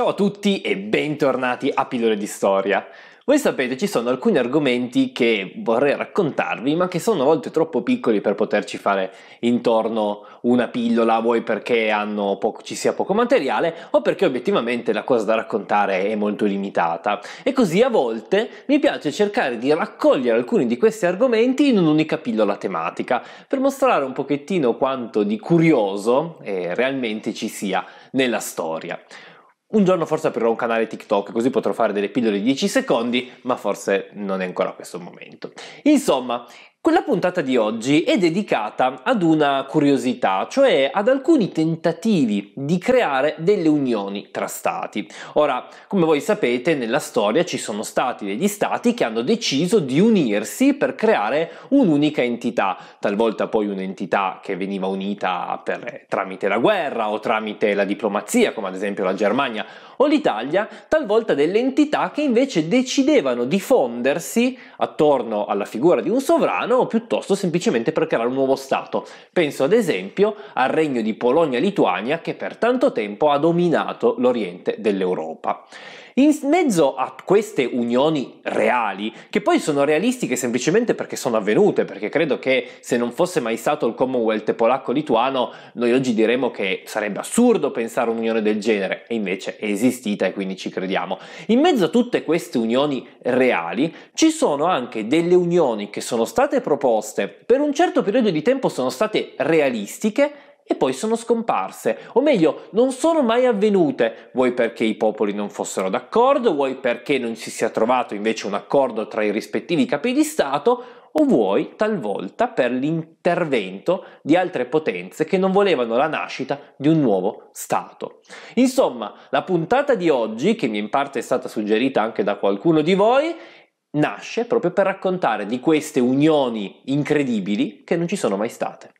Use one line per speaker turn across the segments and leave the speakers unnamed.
Ciao a tutti e bentornati a Pillole di Storia. Voi sapete ci sono alcuni argomenti che vorrei raccontarvi ma che sono a volte troppo piccoli per poterci fare intorno una pillola, vuoi perché poco, ci sia poco materiale o perché obiettivamente la cosa da raccontare è molto limitata. E così a volte mi piace cercare di raccogliere alcuni di questi argomenti in un'unica pillola tematica per mostrare un pochettino quanto di curioso eh, realmente ci sia nella storia. Un giorno forse aprirò un canale TikTok così potrò fare delle pillole di 10 secondi, ma forse non è ancora questo il momento. Insomma, quella puntata di oggi è dedicata ad una curiosità, cioè ad alcuni tentativi di creare delle unioni tra stati. Ora, come voi sapete, nella storia ci sono stati degli stati che hanno deciso di unirsi per creare un'unica entità, talvolta poi un'entità che veniva unita per, tramite la guerra o tramite la diplomazia, come ad esempio la Germania o l'Italia, talvolta delle entità che invece decidevano di fondersi attorno alla figura di un sovrano italiana o piuttosto semplicemente per creare un nuovo Stato. Penso ad esempio al regno di Polonia-Lituania che per tanto tempo ha dominato l'oriente dell'Europa. In mezzo a queste unioni reali, che poi sono realistiche semplicemente perché sono avvenute, perché credo che se non fosse mai stato il Commonwealth polacco-lituano, noi oggi diremmo che sarebbe assurdo pensare un'unione del genere, e invece è esistita e quindi ci crediamo. In mezzo a tutte queste unioni reali ci sono anche delle unioni che sono state proposte, per un certo periodo di tempo sono state realistiche, e poi sono scomparse, o meglio, non sono mai avvenute, vuoi perché i popoli non fossero d'accordo, vuoi perché non si sia trovato invece un accordo tra i rispettivi capi di Stato, o vuoi talvolta per l'intervento di altre potenze che non volevano la nascita di un nuovo Stato. Insomma, la puntata di oggi, che in parte è stata suggerita anche da qualcuno di voi, nasce proprio per raccontare di queste unioni incredibili che non ci sono mai state.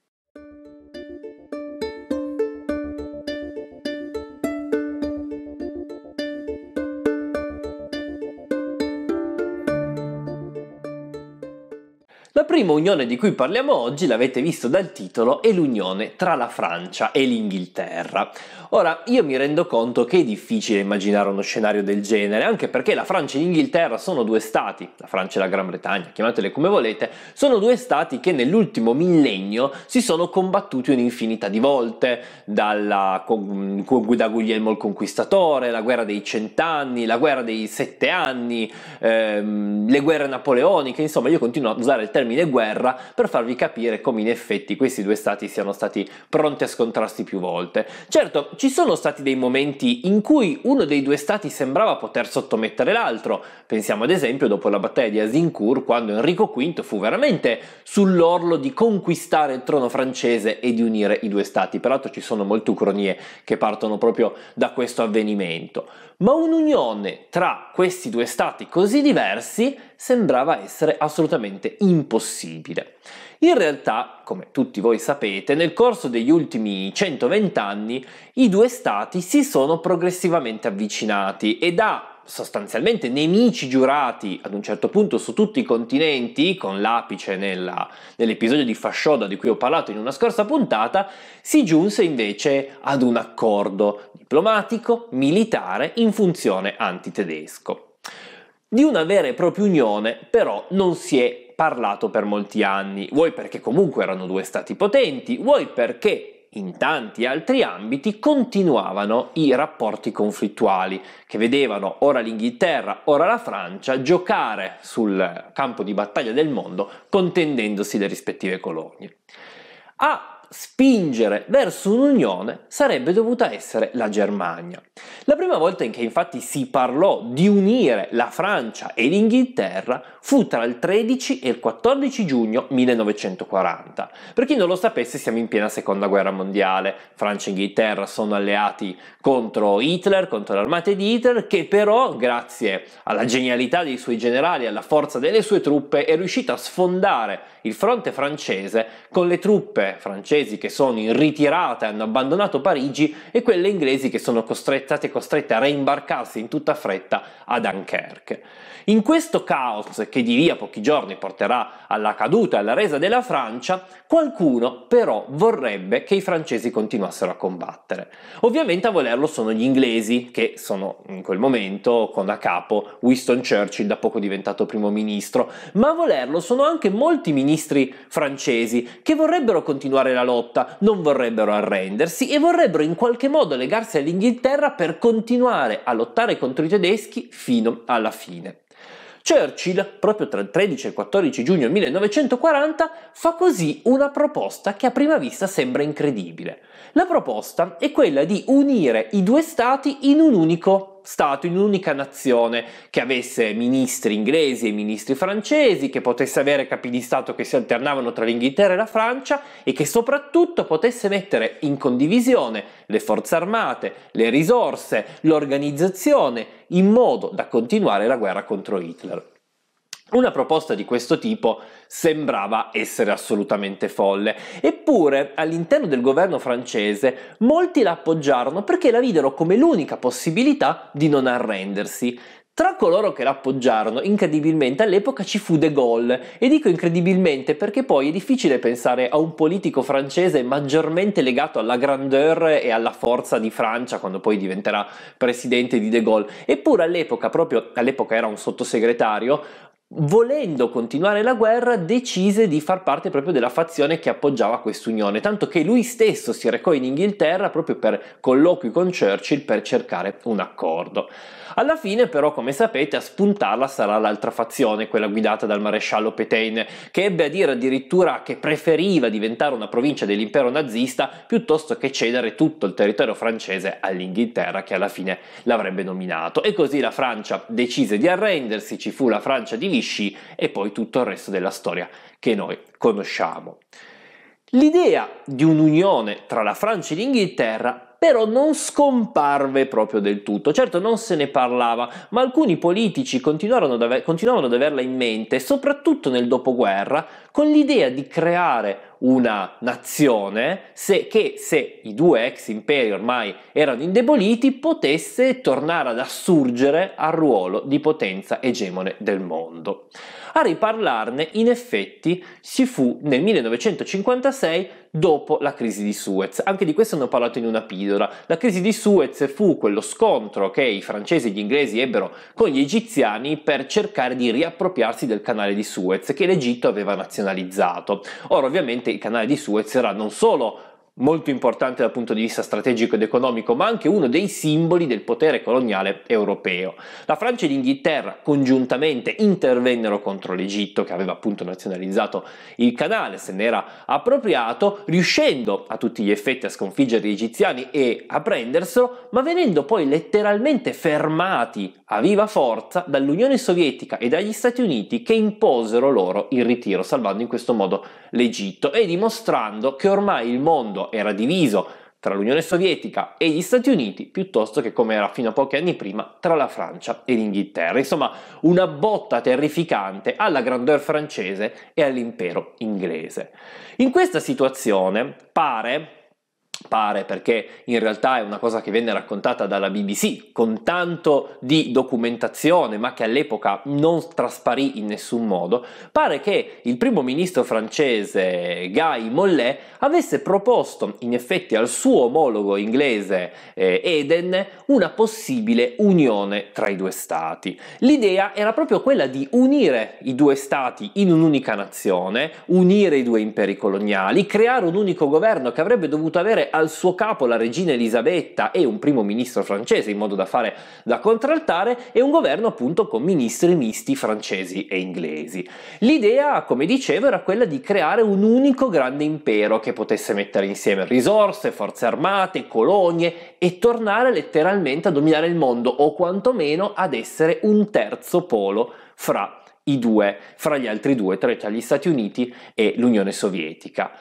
prima unione di cui parliamo oggi, l'avete visto dal titolo, è l'unione tra la Francia e l'Inghilterra. Ora, io mi rendo conto che è difficile immaginare uno scenario del genere, anche perché la Francia e l'Inghilterra sono due stati, la Francia e la Gran Bretagna, chiamatele come volete, sono due stati che nell'ultimo millennio si sono combattuti un'infinità di volte, dalla con, con, da Guglielmo il Conquistatore, la guerra dei cent'anni, la guerra dei sette anni, ehm, le guerre napoleoniche, insomma io continuo a usare il termine guerra per farvi capire come in effetti questi due stati siano stati pronti a scontrarsi più volte. Certo, ci sono stati dei momenti in cui uno dei due stati sembrava poter sottomettere l'altro, pensiamo ad esempio dopo la battaglia di Azincourt quando Enrico V fu veramente sull'orlo di conquistare il trono francese e di unire i due stati, peraltro ci sono molte ucronie che partono proprio da questo avvenimento. Ma un'unione tra questi due stati così diversi sembrava essere assolutamente impossibile possibile. In realtà, come tutti voi sapete, nel corso degli ultimi 120 anni i due stati si sono progressivamente avvicinati e da sostanzialmente nemici giurati ad un certo punto su tutti i continenti, con l'apice nella, nell'episodio di Fascioda di cui ho parlato in una scorsa puntata, si giunse invece ad un accordo diplomatico, militare, in funzione antitedesco. Di una vera e propria unione però non si è parlato per molti anni, vuoi perché comunque erano due stati potenti, vuoi perché in tanti altri ambiti continuavano i rapporti conflittuali che vedevano ora l'Inghilterra, ora la Francia giocare sul campo di battaglia del mondo contendendosi le rispettive colonie. A spingere verso un'unione sarebbe dovuta essere la Germania. La prima volta in che infatti si parlò di unire la Francia e l'Inghilterra fu tra il 13 e il 14 giugno 1940. Per chi non lo sapesse siamo in piena seconda guerra mondiale, Francia e Inghilterra sono alleati contro Hitler, contro le armate di Hitler, che però grazie alla genialità dei suoi generali e alla forza delle sue truppe è riuscita a sfondare il fronte francese con le truppe francesi che sono in ritirata e hanno abbandonato Parigi e quelle inglesi che sono state costrette a reimbarcarsi in tutta fretta a Dunkerque. In questo caos che di lì a pochi giorni porterà alla caduta e alla resa della Francia, qualcuno però vorrebbe che i francesi continuassero a combattere. Ovviamente a volerlo sono gli inglesi che sono in quel momento con a capo Winston Churchill, da poco diventato primo ministro, ma a volerlo sono anche molti ministri ministri francesi che vorrebbero continuare la lotta, non vorrebbero arrendersi e vorrebbero in qualche modo legarsi all'Inghilterra per continuare a lottare contro i tedeschi fino alla fine. Churchill, proprio tra il 13 e il 14 giugno 1940, fa così una proposta che a prima vista sembra incredibile. La proposta è quella di unire i due stati in un unico stato in un'unica nazione che avesse ministri inglesi e ministri francesi, che potesse avere capi di Stato che si alternavano tra l'Inghilterra e la Francia e che soprattutto potesse mettere in condivisione le forze armate, le risorse, l'organizzazione, in modo da continuare la guerra contro Hitler. Una proposta di questo tipo sembrava essere assolutamente folle, eppure all'interno del governo francese molti la appoggiarono perché la videro come l'unica possibilità di non arrendersi. Tra coloro che l'appoggiarono, incredibilmente all'epoca ci fu De Gaulle, e dico incredibilmente perché poi è difficile pensare a un politico francese maggiormente legato alla grandeur e alla forza di Francia quando poi diventerà presidente di De Gaulle. Eppure all'epoca, proprio all'epoca era un sottosegretario, volendo continuare la guerra, decise di far parte proprio della fazione che appoggiava quest'unione, tanto che lui stesso si recò in Inghilterra proprio per colloqui con Churchill per cercare un accordo. Alla fine però, come sapete, a spuntarla sarà l'altra fazione, quella guidata dal maresciallo Petain, che ebbe a dire addirittura che preferiva diventare una provincia dell'impero nazista piuttosto che cedere tutto il territorio francese all'Inghilterra, che alla fine l'avrebbe nominato. E così la Francia decise di arrendersi, ci fu la Francia divisa, Rishi e poi tutto il resto della storia che noi conosciamo. L'idea di un'unione tra la Francia e l'Inghilterra però non scomparve proprio del tutto. Certo non se ne parlava, ma alcuni politici continuarono ad, aver, continuavano ad averla in mente, soprattutto nel dopoguerra, con l'idea di creare una nazione se, che se i due ex imperi ormai erano indeboliti potesse tornare ad assurgere al ruolo di potenza egemone del mondo. A riparlarne in effetti si fu nel 1956 dopo la crisi di Suez. Anche di questo ne ho parlato in una pillola. La crisi di Suez fu quello scontro che i francesi e gli inglesi ebbero con gli egiziani per cercare di riappropriarsi del canale di Suez che l'Egitto aveva nazionalizzato. Ora ovviamente il canale di Suez era non solo molto importante dal punto di vista strategico ed economico, ma anche uno dei simboli del potere coloniale europeo. La Francia e l'Inghilterra congiuntamente intervennero contro l'Egitto, che aveva appunto nazionalizzato il canale, se ne era appropriato, riuscendo a tutti gli effetti a sconfiggere gli egiziani e a prenderselo, ma venendo poi letteralmente fermati a viva forza dall'Unione Sovietica e dagli Stati Uniti che imposero loro il ritiro, salvando in questo modo l'Egitto e dimostrando che ormai il mondo era diviso tra l'Unione Sovietica e gli Stati Uniti piuttosto che come era fino a pochi anni prima tra la Francia e l'Inghilterra. Insomma, una botta terrificante alla grandeur francese e all'impero inglese. In questa situazione pare pare perché in realtà è una cosa che venne raccontata dalla BBC con tanto di documentazione ma che all'epoca non trasparì in nessun modo, pare che il primo ministro francese Guy Mollet avesse proposto in effetti al suo omologo inglese eh, Eden una possibile unione tra i due stati. L'idea era proprio quella di unire i due stati in un'unica nazione, unire i due imperi coloniali, creare un unico governo che avrebbe dovuto avere al suo capo la regina Elisabetta e un primo ministro francese in modo da fare da contraltare e un governo appunto con ministri misti francesi e inglesi. L'idea, come dicevo, era quella di creare un unico grande impero che potesse mettere insieme risorse, forze armate, colonie e tornare letteralmente a dominare il mondo o quantomeno ad essere un terzo polo fra i due, fra gli altri due, tra gli Stati Uniti e l'Unione Sovietica.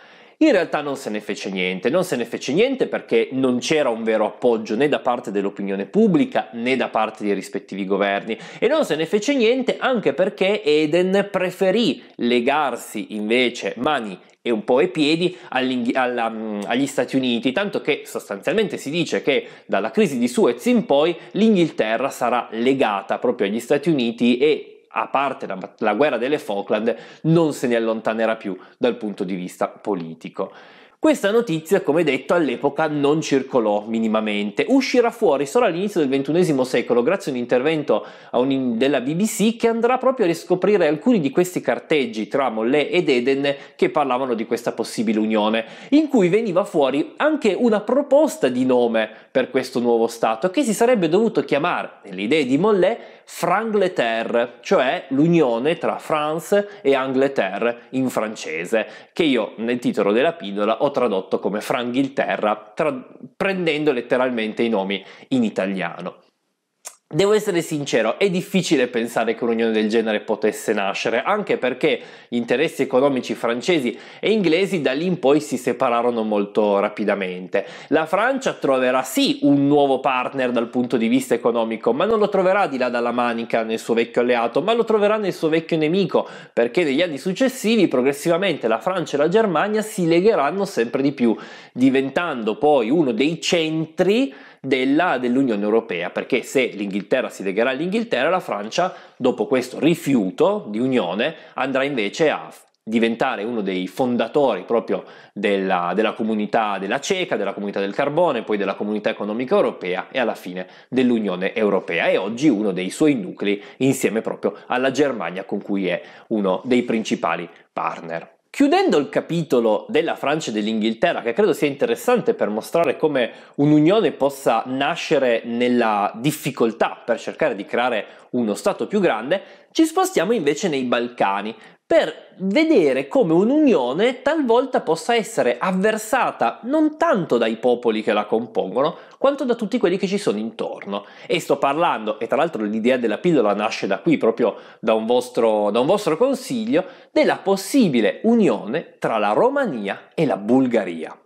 In realtà non se ne fece niente, non se ne fece niente perché non c'era un vero appoggio né da parte dell'opinione pubblica né da parte dei rispettivi governi e non se ne fece niente anche perché Eden preferì legarsi invece mani e un po' i piedi alla, mm, agli Stati Uniti, tanto che sostanzialmente si dice che dalla crisi di Suez in poi l'Inghilterra sarà legata proprio agli Stati Uniti e a parte la, la guerra delle Falkland, non se ne allontanerà più dal punto di vista politico. Questa notizia, come detto, all'epoca non circolò minimamente, uscirà fuori solo all'inizio del XXI secolo grazie a un intervento a un, della BBC che andrà proprio a riscoprire alcuni di questi carteggi tra Mollet ed Eden che parlavano di questa possibile unione, in cui veniva fuori anche una proposta di nome per questo nuovo Stato che si sarebbe dovuto chiamare, nelle idee di Mollet, Frangleterre, cioè l'unione tra France e Angleterre in francese, che io nel titolo della pillola ho tradotto come Franghilterra, tra- prendendo letteralmente i nomi in italiano. Devo essere sincero, è difficile pensare che un'unione del genere potesse nascere, anche perché gli interessi economici francesi e inglesi da lì in poi si separarono molto rapidamente. La Francia troverà sì un nuovo partner dal punto di vista economico, ma non lo troverà di là dalla manica nel suo vecchio alleato, ma lo troverà nel suo vecchio nemico, perché negli anni successivi progressivamente la Francia e la Germania si legheranno sempre di più, diventando poi uno dei centri della, dell'Unione Europea, perché se l'Inghilterra si legherà all'Inghilterra, la Francia, dopo questo rifiuto di unione, andrà invece a diventare uno dei fondatori proprio della, della, comunità della CECA, della comunità del carbone, poi della comunità economica europea e alla fine dell'Unione Europea e oggi uno dei suoi nuclei insieme proprio alla Germania con cui è uno dei principali partner. Chiudendo il capitolo della Francia e dell'Inghilterra, che credo sia interessante per mostrare come un'unione possa nascere nella difficoltà per cercare di creare uno Stato più grande, ci spostiamo invece nei Balcani, per vedere come un'unione talvolta possa essere avversata non tanto dai popoli che la compongono, quanto da tutti quelli che ci sono intorno. E sto parlando, e tra l'altro l'idea della pillola nasce da qui, proprio da un vostro, da un vostro consiglio, della possibile unione tra la Romania e la Bulgaria.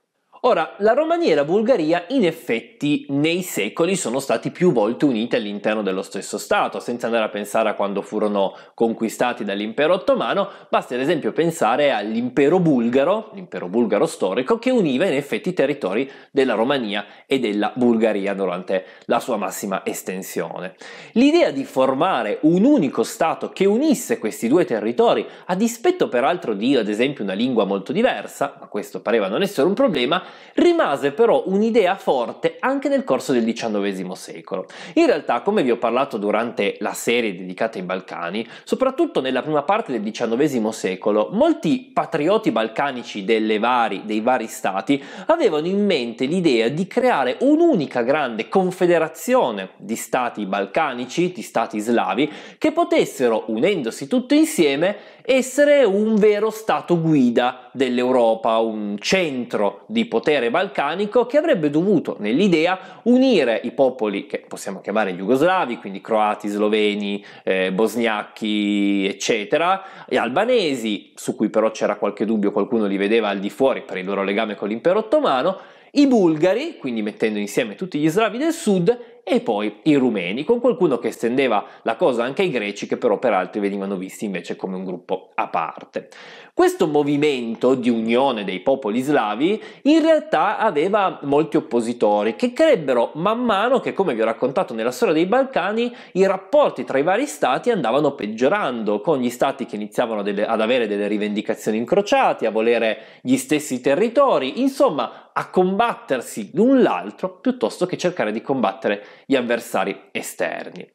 Ora, la Romania e la Bulgaria in effetti nei secoli sono stati più volte uniti all'interno dello stesso Stato, senza andare a pensare a quando furono conquistati dall'impero ottomano, basta ad esempio pensare all'impero bulgaro, l'impero bulgaro storico, che univa in effetti i territori della Romania e della Bulgaria durante la sua massima estensione. L'idea di formare un unico Stato che unisse questi due territori, a dispetto peraltro di ad esempio una lingua molto diversa, ma questo pareva non essere un problema, rimase però un'idea forte anche nel corso del XIX secolo. In realtà, come vi ho parlato durante la serie dedicata ai Balcani, soprattutto nella prima parte del XIX secolo, molti patrioti balcanici vari, dei vari stati avevano in mente l'idea di creare un'unica grande confederazione di stati balcanici, di stati slavi, che potessero, unendosi tutti insieme, essere un vero stato guida dell'Europa, un centro di potere balcanico che avrebbe dovuto, nell'idea, unire i popoli che possiamo chiamare jugoslavi, quindi croati, sloveni, eh, bosniachi, eccetera, e albanesi, su cui però c'era qualche dubbio, qualcuno li vedeva al di fuori per il loro legame con l'impero ottomano, i bulgari, quindi mettendo insieme tutti gli slavi del sud, e poi i rumeni, con qualcuno che estendeva la cosa anche ai greci, che però per altri venivano visti invece come un gruppo a parte. Questo movimento di unione dei popoli slavi in realtà aveva molti oppositori che crebbero man mano che, come vi ho raccontato nella storia dei Balcani, i rapporti tra i vari stati andavano peggiorando, con gli stati che iniziavano delle, ad avere delle rivendicazioni incrociate, a volere gli stessi territori, insomma a combattersi l'un l'altro piuttosto che cercare di combattere gli avversari esterni.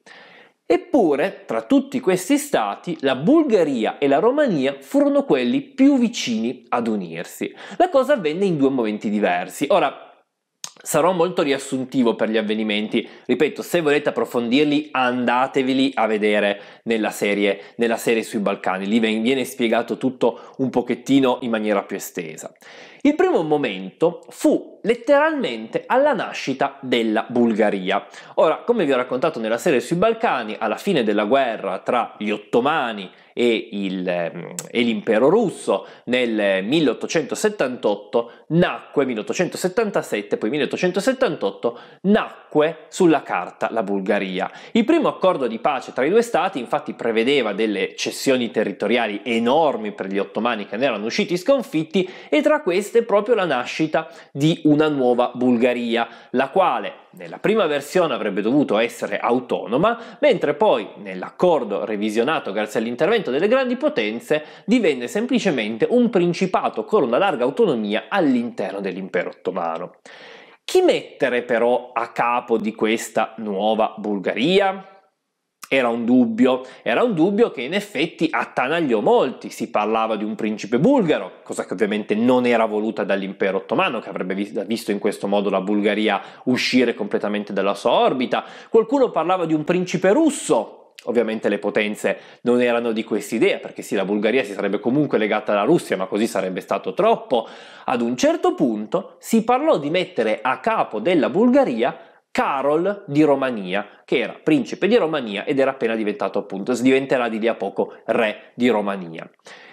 Eppure, tra tutti questi stati, la Bulgaria e la Romania furono quelli più vicini ad unirsi. La cosa avvenne in due momenti diversi. Ora, Sarò molto riassuntivo per gli avvenimenti, ripeto, se volete approfondirli andateveli a vedere nella serie, nella serie sui Balcani, lì viene spiegato tutto un pochettino in maniera più estesa. Il primo momento fu letteralmente alla nascita della Bulgaria. Ora, come vi ho raccontato nella serie sui Balcani, alla fine della guerra tra gli ottomani e, il, ehm, e l'impero russo nel 1878 nacque, 1877 poi 1878, nacque sulla carta la Bulgaria. Il primo accordo di pace tra i due stati infatti prevedeva delle cessioni territoriali enormi per gli ottomani che ne erano usciti sconfitti e tra queste previste proprio la nascita di una nuova Bulgaria, la quale nella prima versione avrebbe dovuto essere autonoma, mentre poi nell'accordo revisionato grazie all'intervento delle grandi potenze divenne semplicemente un principato con una larga autonomia all'interno dell'impero ottomano. Chi mettere però a capo di questa nuova Bulgaria? Era un dubbio, era un dubbio che in effetti attanagliò molti. Si parlava di un principe bulgaro, cosa che ovviamente non era voluta dall'impero ottomano, che avrebbe visto in questo modo la Bulgaria uscire completamente dalla sua orbita. Qualcuno parlava di un principe russo, Ovviamente le potenze non erano di quest'idea, perché sì, la Bulgaria si sarebbe comunque legata alla Russia, ma così sarebbe stato troppo. Ad un certo punto si parlò di mettere a capo della Bulgaria Carol di Romania, che era principe di Romania ed era appena diventato appunto, diventerà di lì a poco re di Romania.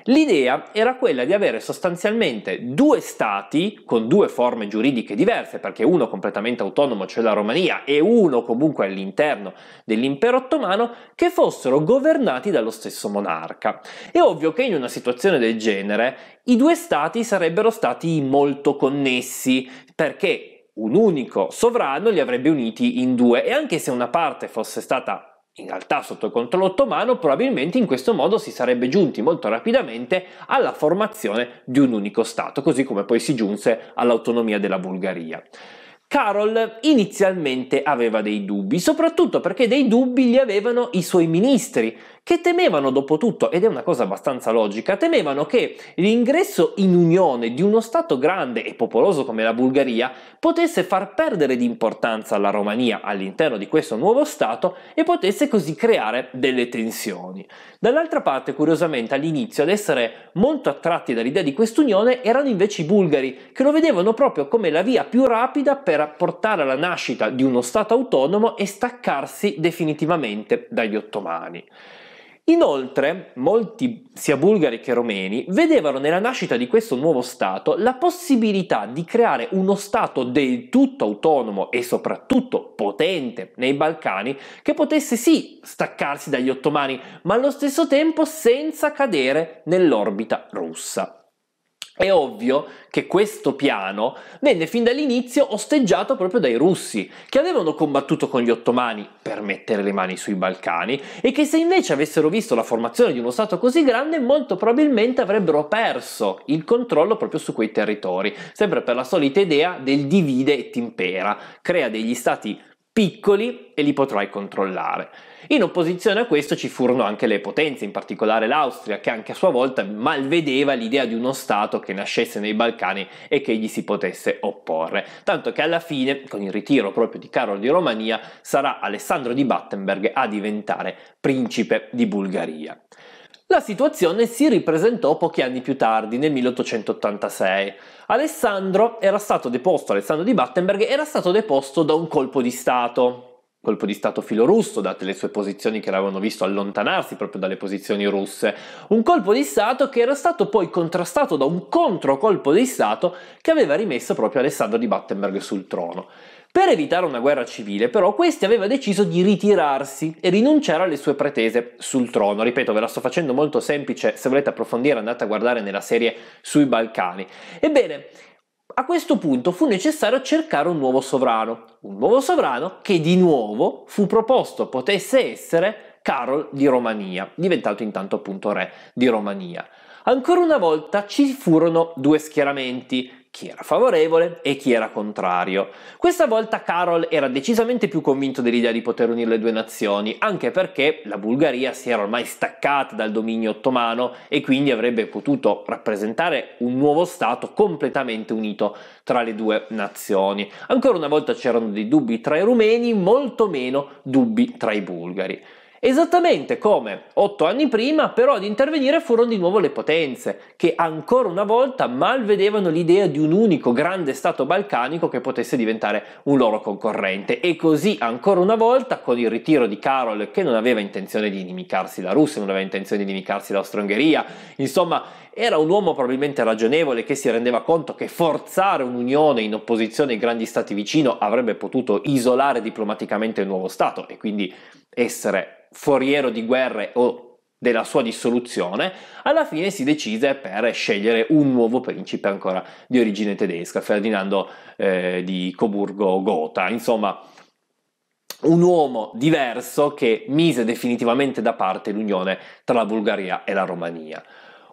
L'idea era quella di avere sostanzialmente due stati con due forme giuridiche diverse, perché uno completamente autonomo, cioè la Romania, e uno comunque all'interno dell'impero ottomano, che fossero governati dallo stesso monarca. È ovvio che in una situazione del genere i due stati sarebbero stati molto connessi, perché un unico sovrano li avrebbe uniti in due e anche se una parte fosse stata in realtà sotto controllo ottomano, probabilmente in questo modo si sarebbe giunti molto rapidamente alla formazione di un unico Stato, così come poi si giunse all'autonomia della Bulgaria. Carol inizialmente aveva dei dubbi, soprattutto perché dei dubbi li avevano i suoi ministri, che temevano dopo tutto, ed è una cosa abbastanza logica, temevano che l'ingresso in unione di uno Stato grande e popoloso come la Bulgaria potesse far perdere di importanza la Romania all'interno di questo nuovo Stato e potesse così creare delle tensioni. Dall'altra parte, curiosamente, all'inizio ad essere molto attratti dall'idea di quest'unione erano invece i bulgari, che lo vedevano proprio come la via più rapida per portare alla nascita di uno Stato autonomo e staccarsi definitivamente dagli ottomani. Inoltre, molti, sia bulgari che romeni, vedevano nella nascita di questo nuovo Stato la possibilità di creare uno Stato del tutto autonomo e soprattutto potente nei Balcani che potesse sì staccarsi dagli ottomani, ma allo stesso tempo senza cadere nell'orbita russa. È ovvio che questo piano venne fin dall'inizio osteggiato proprio dai russi, che avevano combattuto con gli ottomani per mettere le mani sui Balcani e che se invece avessero visto la formazione di uno Stato così grande molto probabilmente avrebbero perso il controllo proprio su quei territori, sempre per la solita idea del divide et impera, crea degli Stati piccoli e li potrai controllare. In opposizione a questo ci furono anche le potenze, in particolare l'Austria, che anche a sua volta malvedeva l'idea di uno Stato che nascesse nei Balcani e che gli si potesse opporre. Tanto che alla fine, con il ritiro proprio di Carlo di Romania, sarà Alessandro di Battenberg a diventare principe di Bulgaria. La situazione si ripresentò pochi anni più tardi, nel 1886. Alessandro, deposto, Alessandro di Battenberg era stato deposto da un colpo di Stato, colpo di stato filorusso, date le sue posizioni che l'avevano visto allontanarsi proprio dalle posizioni russe, un colpo di stato che era stato poi contrastato da un controcolpo di stato che aveva rimesso proprio Alessandro di Battenberg sul trono. Per evitare una guerra civile, però, questi aveva deciso di ritirarsi e rinunciare alle sue pretese sul trono. Ripeto, ve la sto facendo molto semplice, se volete approfondire andate a guardare nella serie sui Balcani. Ebbene, a questo punto fu necessario cercare un nuovo sovrano, un nuovo sovrano che di nuovo fu proposto potesse essere Carol di Romania, diventato intanto appunto re di Romania. Ancora una volta ci furono due schieramenti, chi era favorevole e chi era contrario. Questa volta Carol era decisamente più convinto dell'idea di poter unire le due nazioni, anche perché la Bulgaria si era ormai staccata dal dominio ottomano e quindi avrebbe potuto rappresentare un nuovo Stato completamente unito tra le due nazioni. Ancora una volta c'erano dei dubbi tra i rumeni, molto meno dubbi tra i bulgari. Esattamente come otto anni prima, però ad intervenire furono di nuovo le potenze, che ancora una volta malvedevano l'idea di un unico grande Stato balcanico che potesse diventare un loro concorrente. E così ancora una volta, con il ritiro di Karol, che non aveva intenzione di inimicarsi la Russia, non aveva intenzione di inimicarsi l'Austro-Ungheria, insomma era un uomo probabilmente ragionevole che si rendeva conto che forzare un'unione in opposizione ai grandi Stati vicino avrebbe potuto isolare diplomaticamente il nuovo Stato e quindi essere foriero di guerre o della sua dissoluzione, alla fine si decise per scegliere un nuovo principe ancora di origine tedesca, Ferdinando eh, di Coburgo-Gotha, insomma un uomo diverso che mise definitivamente da parte l'unione tra la Bulgaria e la Romania.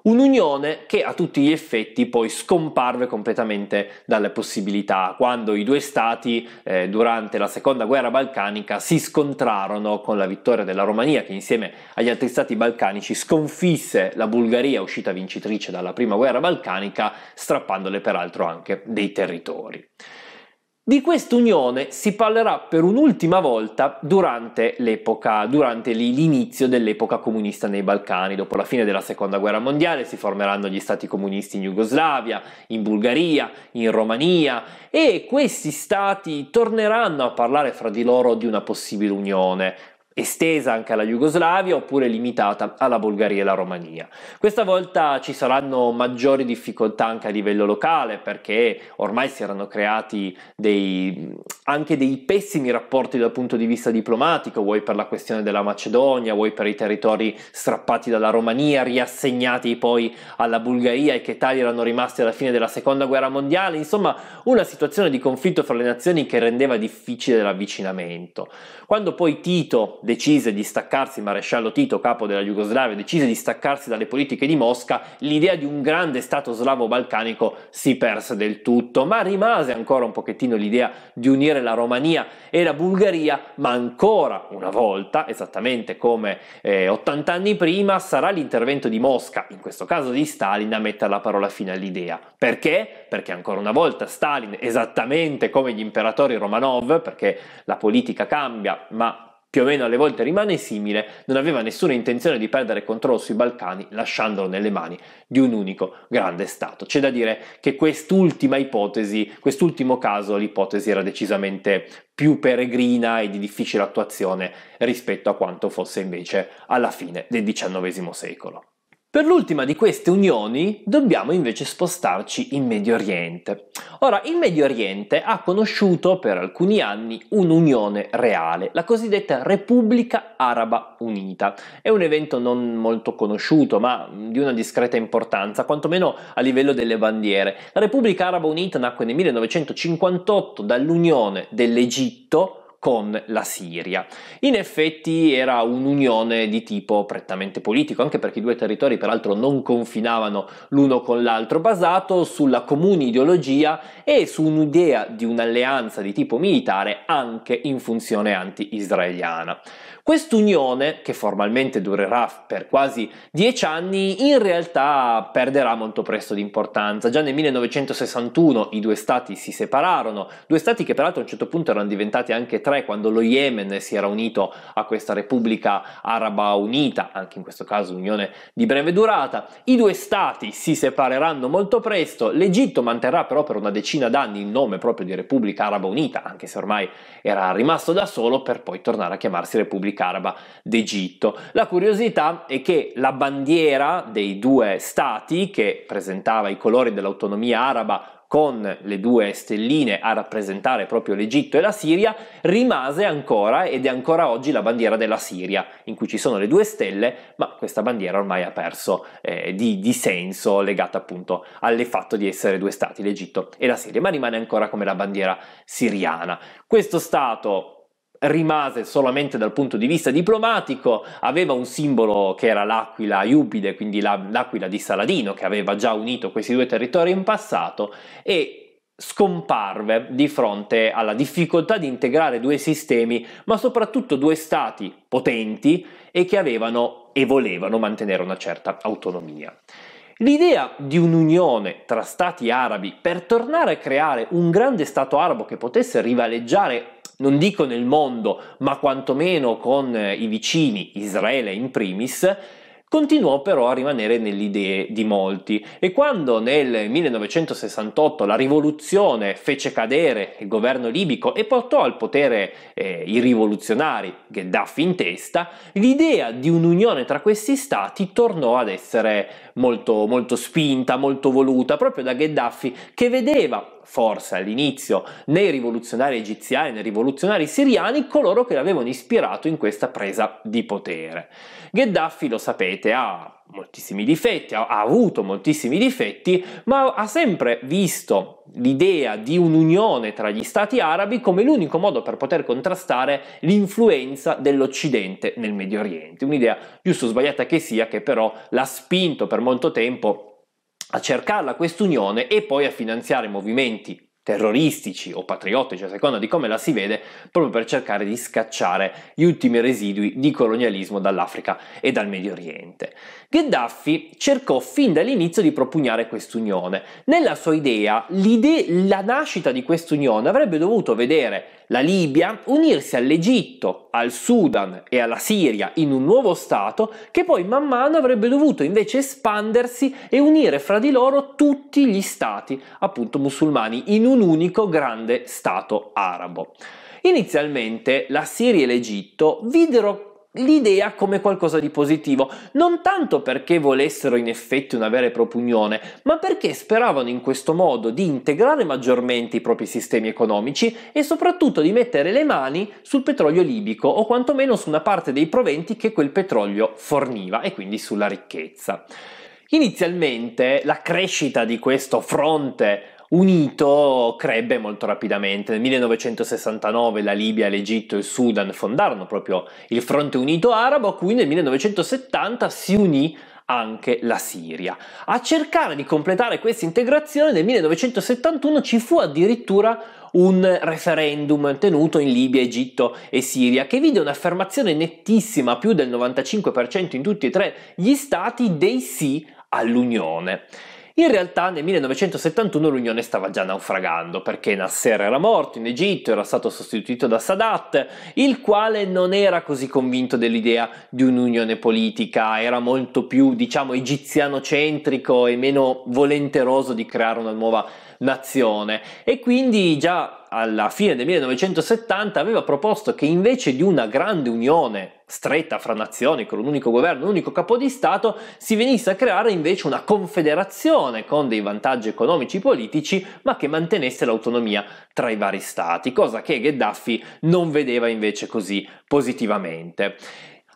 Un'unione che a tutti gli effetti poi scomparve completamente dalle possibilità quando i due stati eh, durante la seconda guerra balcanica si scontrarono con la vittoria della Romania che insieme agli altri stati balcanici sconfisse la Bulgaria uscita vincitrice dalla prima guerra balcanica strappandole peraltro anche dei territori. Di quest'unione si parlerà per un'ultima volta durante, durante l'inizio dell'epoca comunista nei Balcani. Dopo la fine della seconda guerra mondiale si formeranno gli stati comunisti in Jugoslavia, in Bulgaria, in Romania e questi stati torneranno a parlare fra di loro di una possibile unione estesa anche alla Jugoslavia oppure limitata alla Bulgaria e alla Romania. Questa volta ci saranno maggiori difficoltà anche a livello locale perché ormai si erano creati dei, anche dei pessimi rapporti dal punto di vista diplomatico, vuoi per la questione della Macedonia, vuoi per i territori strappati dalla Romania, riassegnati poi alla Bulgaria e che tali erano rimasti alla fine della seconda guerra mondiale, insomma una situazione di conflitto fra le nazioni che rendeva difficile l'avvicinamento. Quando poi Tito decise di staccarsi, maresciallo Tito, capo della Jugoslavia, decise di staccarsi dalle politiche di Mosca, l'idea di un grande Stato slavo-balcanico si perse del tutto, ma rimase ancora un pochettino l'idea di unire la Romania e la Bulgaria, ma ancora una volta, esattamente come eh, 80 anni prima, sarà l'intervento di Mosca, in questo caso di Stalin, a mettere la parola fine all'idea. Perché? Perché ancora una volta Stalin, esattamente come gli imperatori Romanov, perché la politica cambia, ma più o meno alle volte rimane simile, non aveva nessuna intenzione di perdere controllo sui Balcani lasciandolo nelle mani di un unico grande Stato. C'è da dire che quest'ultima ipotesi, quest'ultimo caso, l'ipotesi era decisamente più peregrina e di difficile attuazione rispetto a quanto fosse invece alla fine del XIX secolo. Per l'ultima di queste unioni dobbiamo invece spostarci in Medio Oriente. Ora, il Medio Oriente ha conosciuto per alcuni anni un'unione reale, la cosiddetta Repubblica Araba Unita. È un evento non molto conosciuto, ma di una discreta importanza, quantomeno a livello delle bandiere. La Repubblica Araba Unita nacque nel 1958 dall'unione dell'Egitto con la Siria. In effetti era un'unione di tipo prettamente politico, anche perché i due territori peraltro non confinavano l'uno con l'altro, basato sulla comune ideologia e su un'idea di un'alleanza di tipo militare anche in funzione anti-israeliana. Quest'unione, che formalmente durerà per quasi dieci anni, in realtà perderà molto presto di importanza. Già nel 1961 i due stati si separarono, due stati che peraltro a un certo punto erano diventati anche tra 1993, quando lo Yemen si era unito a questa Repubblica Araba Unita, anche in questo caso unione di breve durata. I due stati si separeranno molto presto, l'Egitto manterrà però per una decina d'anni il nome proprio di Repubblica Araba Unita, anche se ormai era rimasto da solo, per poi tornare a chiamarsi Repubblica Araba d'Egitto. La curiosità è che la bandiera dei due stati, che presentava i colori dell'autonomia araba, con le due stelline a rappresentare proprio l'Egitto e la Siria, rimase ancora ed è ancora oggi la bandiera della Siria, in cui ci sono le due stelle, ma questa bandiera ormai ha perso eh, di, di, senso legata appunto al fatto di essere due stati, l'Egitto e la Siria, ma rimane ancora come la bandiera siriana. Questo stato rimase solamente dal punto di vista diplomatico, aveva un simbolo che era l'aquila iupide, quindi la, l'aquila di Saladino, che aveva già unito questi due territori in passato, e scomparve di fronte alla difficoltà di integrare due sistemi, ma soprattutto due stati potenti e che avevano e volevano mantenere una certa autonomia. L'idea di un'unione tra stati arabi per tornare a creare un grande stato arabo che potesse rivaleggiare, non dico nel mondo, ma quantomeno con eh, i vicini, Israele in primis, continuò però a rimanere nelle idee di molti e quando nel 1968 la rivoluzione fece cadere il governo libico e portò al potere eh, i rivoluzionari, Gheddafi in testa, l'idea di un'unione tra questi stati tornò ad essere molto, molto spinta, molto voluta, proprio da Gheddafi che vedeva forse all'inizio nei rivoluzionari egiziani, nei rivoluzionari siriani, coloro che l'avevano ispirato in questa presa di potere. Gheddafi, lo sapete, ha moltissimi difetti, ha, avuto moltissimi difetti, ma ha sempre visto l'idea di un'unione tra gli stati arabi come l'unico modo per poter contrastare l'influenza dell'Occidente nel Medio Oriente. Un'idea, giusto o sbagliata che sia, che però l'ha spinto per molto tempo a cercarla quest'unione e poi a finanziare movimenti terroristici o patriottici, a seconda di come la si vede, proprio per cercare di scacciare gli ultimi residui di colonialismo dall'Africa e dal Medio Oriente. Gheddafi cercò fin dall'inizio di propugnare quest'unione. Nella sua idea, l'idea la nascita di quest'unione avrebbe dovuto vedere la Libia unirsi all'Egitto, al Sudan e alla Siria in un nuovo Stato che poi man mano avrebbe dovuto invece espandersi e unire fra di loro tutti gli Stati, appunto musulmani, in un unico grande Stato arabo. Inizialmente la Siria e l'Egitto videro l'idea come qualcosa di positivo, non tanto perché volessero in effetti una vera e propria unione, ma perché speravano in questo modo di integrare maggiormente i propri sistemi economici e soprattutto di mettere le mani sul petrolio libico o quantomeno su una parte dei proventi che quel petrolio forniva e quindi sulla ricchezza. Inizialmente la crescita di questo fronte unito crebbe molto rapidamente. Nel 1969 la Libia, l'Egitto e il Sudan fondarono proprio il Fronte Unito Arabo, a cui nel 1970 si unì anche la Siria. A cercare di completare questa integrazione nel 1971 ci fu addirittura un referendum tenuto in Libia, Egitto e Siria che vide un'affermazione nettissima, più del 95% in tutti e tre gli stati, dei sì all'Unione. In realtà nel 1971 l'Unione stava già naufragando perché Nasser era morto in Egitto, era stato sostituito da Sadat, il quale non era così convinto dell'idea di un'unione politica, era molto più diciamo egiziano-centrico e meno volenteroso di creare una nuova nazione e quindi già alla fine del 1970 aveva proposto che invece di una grande unione stretta fra nazioni con un unico governo, un unico capo di Stato, si venisse a creare invece una confederazione con dei vantaggi economici e politici, ma che mantenesse l'autonomia tra i vari stati, cosa che Gheddafi non vedeva invece così positivamente.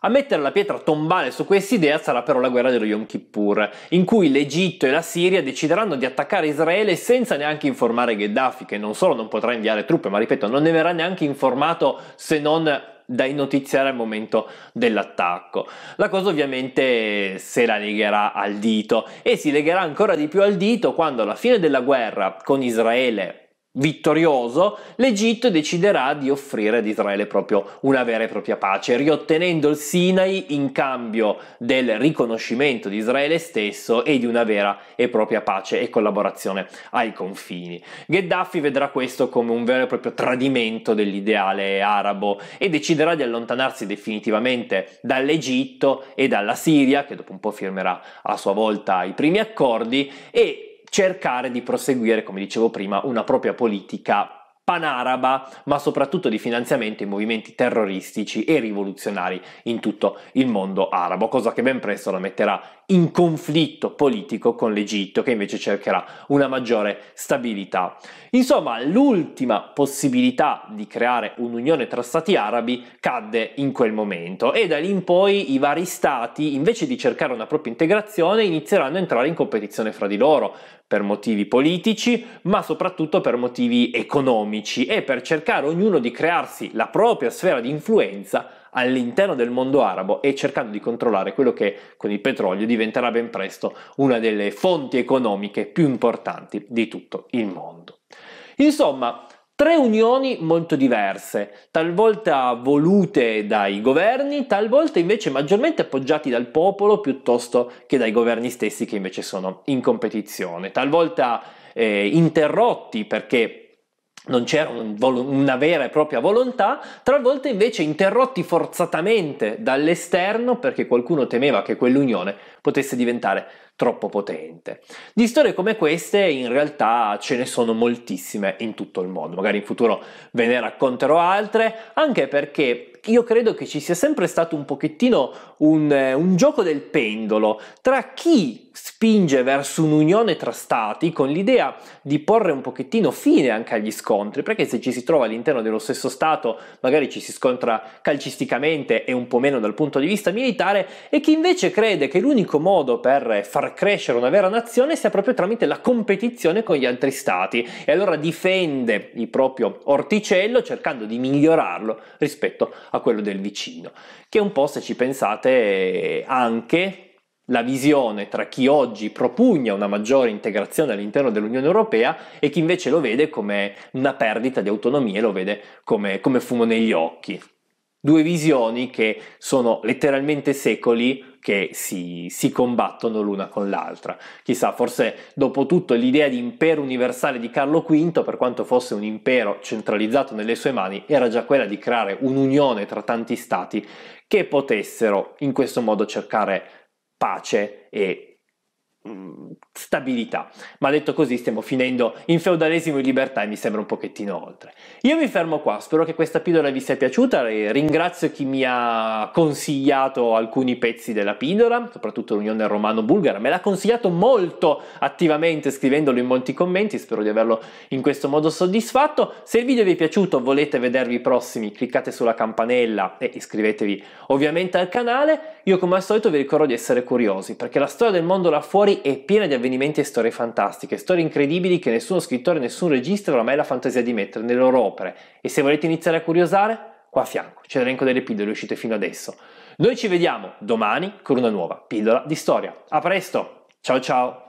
A mettere la pietra tombale su quest'idea sarà però la guerra dello Yom Kippur, in cui l'Egitto e la Siria decideranno di attaccare Israele senza neanche informare Gheddafi, che non solo non potrà inviare truppe, ma ripeto, non ne verrà neanche informato se non dai notiziari al momento dell'attacco. La cosa ovviamente se la legherà al dito e si legherà ancora di più al dito quando alla fine della guerra con Israele vittorioso, l'Egitto deciderà di offrire ad Israele proprio una vera e propria pace, riottenendo il Sinai in cambio del riconoscimento di Israele stesso e di una vera e propria pace e collaborazione ai confini. Gheddafi vedrà questo come un vero e proprio tradimento dell'ideale arabo e deciderà di allontanarsi definitivamente dall'Egitto e dalla Siria, che dopo un po' firmerà a sua volta i primi accordi, e cercare di proseguire, come dicevo prima, una propria politica panaraba, ma soprattutto di finanziamento ai movimenti terroristici e rivoluzionari in tutto il mondo arabo, cosa che ben presto la metterà in conflitto politico con l'Egitto, che invece cercherà una maggiore stabilità. Insomma, l'ultima possibilità di creare un'unione tra stati arabi cadde in quel momento e da lì in poi i vari stati, invece di cercare una propria integrazione, inizieranno a entrare in competizione fra di loro per motivi politici, ma soprattutto per motivi economici e per cercare ognuno di crearsi la propria sfera di influenza all'interno del mondo arabo e cercando di controllare quello che con il petrolio diventerà ben presto una delle fonti economiche più importanti di tutto il mondo. Insomma, Tre unioni molto diverse, talvolta volute dai governi, talvolta invece maggiormente appoggiati dal popolo piuttosto che dai governi stessi che invece sono in competizione, talvolta eh, interrotti perché non c'era una vera e propria volontà, talvolta invece interrotti forzatamente dall'esterno perché qualcuno temeva che quell'unione potesse diventare troppo potente. Di storie come queste in realtà ce ne sono moltissime in tutto il mondo, magari in futuro ve ne racconterò altre, anche perché io credo che ci sia sempre stato un pochettino un, eh, un gioco del pendolo tra chi spinge verso un'unione tra stati con l'idea di porre un pochettino fine anche agli scontri, perché se ci si trova all'interno dello stesso Stato magari ci si scontra calcisticamente e un po' meno dal punto di vista militare, e chi invece crede che l'unico modo per far crescere una vera nazione sia proprio tramite la competizione con gli altri Stati, e allora difende il proprio orticello cercando di migliorarlo rispetto a a quello del vicino, che è un po' se ci pensate anche la visione tra chi oggi propugna una maggiore integrazione all'interno dell'Unione Europea e chi invece lo vede come una perdita di autonomia e lo vede come, come fumo negli occhi. Due visioni che sono letteralmente secoli che si, si combattono l'una con l'altra. Chissà, forse dopo tutto l'idea di impero universale di Carlo V, per quanto fosse un impero centralizzato nelle sue mani, era già quella di creare un'unione tra tanti stati che potessero in questo modo cercare pace e stabilità. Ma detto così stiamo finendo in feudalesimo e libertà e mi sembra un pochettino oltre. Io mi fermo qua, spero che questa pillola vi sia piaciuta, ringrazio chi mi ha consigliato alcuni pezzi della pillola, soprattutto l'Unione Romano-Bulgara, me l'ha consigliato molto attivamente scrivendolo in molti commenti, spero di averlo in questo modo soddisfatto. Se il video vi è piaciuto, volete vedervi i prossimi, cliccate sulla campanella e iscrivetevi ovviamente al canale io come al solito vi ricordo di essere curiosi, perché la storia del mondo là fuori è piena di avvenimenti e storie fantastiche, storie incredibili che nessuno scrittore, nessun regista avrà mai la fantasia di mettere nelle loro opere. E se volete iniziare a curiosare, qua a fianco c'è l'elenco delle pillole uscite fino adesso. Noi ci vediamo domani con una nuova pillola di storia. A presto! Ciao ciao!